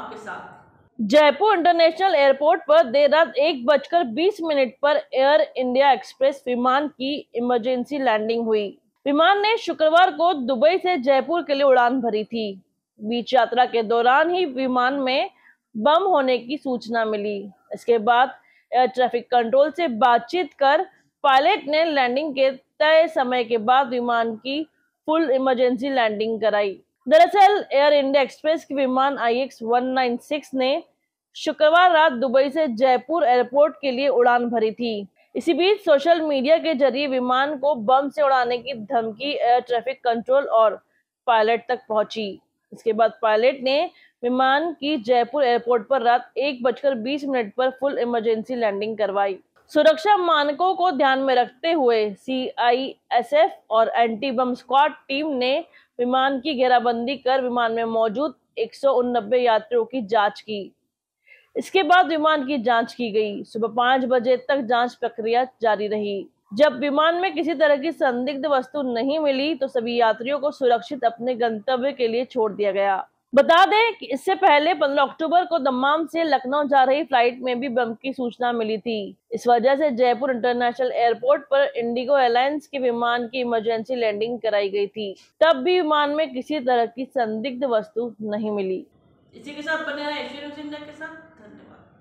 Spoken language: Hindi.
आपके साथ जयपुर इंटरनेशनल एयरपोर्ट पर देर रात एक बजकर बीस मिनट पर एयर इंडिया एक्सप्रेस विमान की इमरजेंसी लैंडिंग हुई विमान ने शुक्रवार को दुबई से जयपुर के लिए उड़ान भरी थी बीच यात्रा के दौरान ही विमान में बम होने की सूचना मिली इसके बाद एयर ट्रैफिक कंट्रोल से बातचीत कर पायलट ने लैंडिंग के तय समय के बाद विमान की फुल इमरजेंसी लैंडिंग कराई दरअसल एयर इंडिया एक्सप्रेस के विमान आई एक्स ने शुक्रवार रात दुबई से जयपुर एयरपोर्ट के लिए उड़ान भरी थी इसी बीच सोशल मीडिया के जरिए विमान को बम से उड़ाने की धमकी एयर ट्रैफिक कंट्रोल और पायलट तक पहुंची इसके बाद पायलट ने विमान की जयपुर एयरपोर्ट पर रात एक बजकर बीस मिनट पर फुल इमरजेंसी लैंडिंग करवाई सुरक्षा मानकों को ध्यान में रखते हुए सीआईएसएफ और एंटी बम स्क्वाड टीम ने विमान की घेराबंदी कर विमान में मौजूद एक यात्रियों की जांच की इसके बाद विमान की जांच की गई सुबह पांच बजे तक जांच प्रक्रिया जारी रही जब विमान में किसी तरह की संदिग्ध वस्तु नहीं मिली तो सभी यात्रियों को सुरक्षित अपने गंतव्य के लिए छोड़ दिया गया बता दें कि इससे पहले 15 अक्टूबर को दमाम से लखनऊ जा रही फ्लाइट में भी बम की सूचना मिली थी इस वजह से जयपुर इंटरनेशनल एयरपोर्ट पर इंडिगो एयरलाइंस के विमान की इमरजेंसी लैंडिंग कराई गई थी तब भी विमान में किसी तरह की संदिग्ध वस्तु नहीं मिली इसी के साथ बने रहे के साथ धन्यवाद